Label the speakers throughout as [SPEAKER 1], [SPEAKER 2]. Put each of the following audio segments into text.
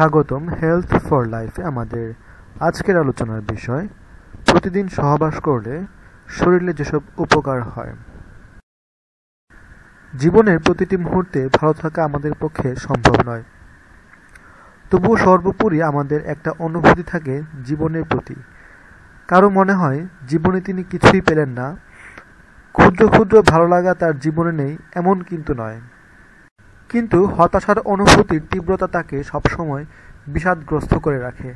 [SPEAKER 1] স্বাগতম health for লাইফে আমাদের আজকের আলোচনার বিষয় প্রতিদিন সহবাস করলে শরীরে যেসব উপকার হয় জীবনের প্রতিটি মুহূর্তে ভালো থাকা আমাদের পক্ষে সম্ভব নয় তবুও সর্বোপরি আমাদের একটা অনুভূতি থাকে জীবনের প্রতি কারো মনে হয় জীবনে তিনি কিছুই পেলেন না ক্ষুদ্র ক্ষুদ্র ভালো লাগা তার জীবনে নেই এমন কিন্তু নয় কিন্তু হতাশার অনুভূতির তীব্রতা তাকে সবসময় বিষাদগ্রস্ত করে রাখে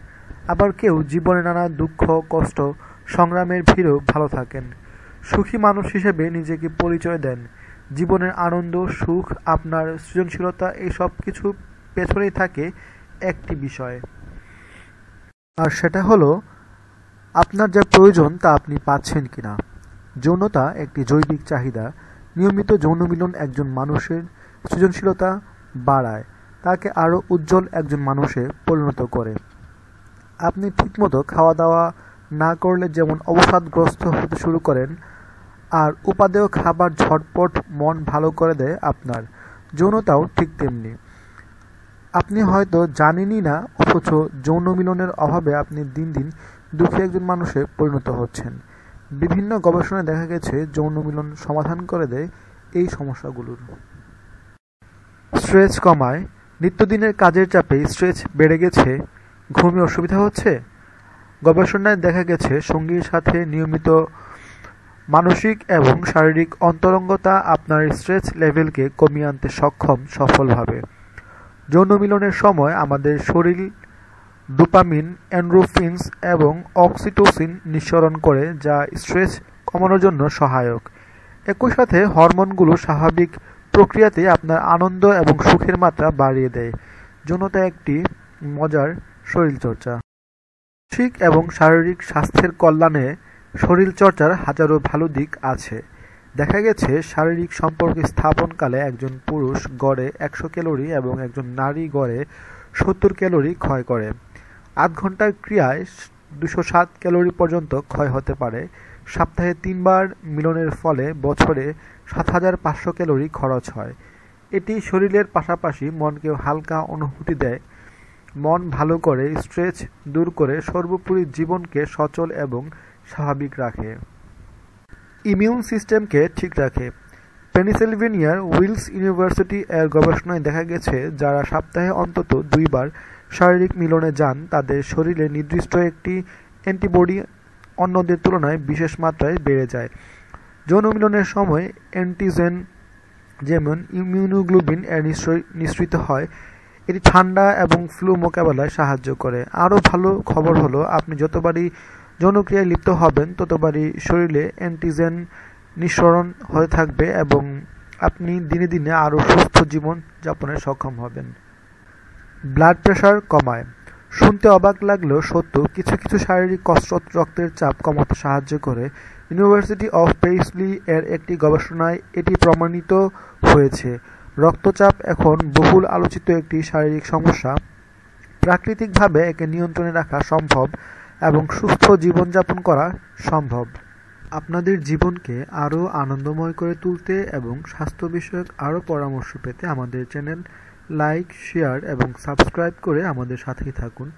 [SPEAKER 1] আবার কেউ জীবনে নানা দুঃখ কষ্ট সংগ্রামের ভিড়েও ভালো থাকেন সুখী মানুষ হিসেবে নিজেকে পরিচয় দেন জীবনের আনন্দ সুখ আপনার সৃজনশীলতা এসব কিছু পেছনেই থাকে একটি বিষয় আর সেটা হলো আপনার যা প্রয়োজন তা আপনি পাচ্ছেন কিনা যৌনতা একটি জৈবিক চাহিদা নিয়মিত যৌন মিলন একজন মানুষের সৃজনশীলতা বাড়ায় তাকে আরও উজ্জ্বল একজন মানুষে পরিণত করে আপনি ঠিকমতো খাওয়া দাওয়া না করলে যেমন অবসাদগ্রস্ত হতে শুরু করেন আর উপাদেয় খাবার ঝটপট মন ভালো করে দেয় আপনার যৌনতাও ঠিক তেমনি আপনি হয়তো জানেনই না অথচ যৌন মিলনের অভাবে আপনি দিন দিন দুঃখী একজন মানুষে পরিণত হচ্ছেন বিভিন্ন গবেষণায় দেখা গেছে যৌন মিলন সমাধান করে দেয় এই সমস্যাগুলোর স্ট্রেচ কমায় নিত্যদিনের কাজের চাপে স্ট্রেচ বেড়ে গেছে ঘুমে অসুবিধা হচ্ছে গবেষণায় দেখা গেছে সঙ্গীর সাথে নিয়মিত মানসিক এবং শারীরিক অন্তরঙ্গতা আপনার স্ট্রেচ লেভেলকে কমিয়ে আনতে সক্ষম সফলভাবে যৌন মিলনের সময় আমাদের শরীর ডোপামিন অ্যান্ড্রোফিনস এবং অক্সিটোসিন নিঃসরণ করে যা স্ট্রেচ কমানোর জন্য সহায়ক একই সাথে হরমোনগুলো স্বাভাবিক প্রক্রিয়াতে আপনার আনন্দ এবং সুখের মাত্রা বাড়িয়ে দেয় যৌনতা একটি মজার শরীরচর্চা মানসিক এবং শারীরিক স্বাস্থ্যের কল্যাণে শরীরচর্চার হাজারো ভালো দিক আছে দেখা গেছে শারীরিক সম্পর্ক স্থাপনকালে একজন পুরুষ গড়ে একশো ক্যালোরি এবং একজন নারী গড়ে সত্তর ক্যালোরি ক্ষয় করে আধ ঘন্টার ক্রিয়ায় দুশো সাত ক্যালোরি পর্যন্ত ক্ষয় হতে পারে সপ্তাহে তিনবার মিলনের ফলে বছরে সাত হাজার পাঁচশো ক্যালোরি খরচ হয় এটি শরীরের পাশাপাশি মনকে হালকা অনুভূতি দেয় মন ভালো করে স্ট্রেচ দূর করে সর্বোপরি জীবনকে সচল এবং স্বাভাবিক রাখে ইমিউন সিস্টেমকে ঠিক রাখে পেনিসিলভেনিয়ার উইলস ইউনিভার্সিটি এর গবেষণায় দেখা গেছে যারা সপ্তাহে অন্তত দুইবার শারীরিক মিলনে যান তাদের শরীরে নির্দিষ্ট একটি অ্যান্টিবডি অন্যদের তুলনায় বিশেষ মাত্রায় বেড়ে যায় যৌন মিলনের সময় অ্যান্টিজেন যেমন ইমিউনোগ্লোবিন নিঃসৃত হয় এটি ঠান্ডা এবং ফ্লু মোকাবেলায় সাহায্য করে আরও ভালো খবর হলো আপনি যতবারই যৌনক্রিয়ায় লিপ্ত হবেন ততবারই শরীরে অ্যান্টিজেন নিঃসরণ হয়ে থাকবে এবং আপনি দিনে দিনে আরও সুস্থ জীবন যাপনে সক্ষম হবেন ব্লাড প্রেশার কমায় শুনতে অবাক লাগলেও সত্য কিছু কিছু শারীরিক কসরত রক্তের চাপ কমাতে সাহায্য করে ইউনিভার্সিটি অফ পেইসলি এর একটি গবেষণায় এটি প্রমাণিত হয়েছে রক্তচাপ এখন বহুল আলোচিত একটি শারীরিক সমস্যা প্রাকৃতিকভাবে একে নিয়ন্ত্রণে রাখা সম্ভব এবং সুস্থ জীবনযাপন করা সম্ভব আপনাদের জীবনকে আরও আনন্দময় করে তুলতে এবং স্বাস্থ্য বিষয়ক আরও পরামর্শ পেতে আমাদের চ্যানেল লাইক শেয়ার এবং সাবস্ক্রাইব করে আমাদের সাথেই থাকুন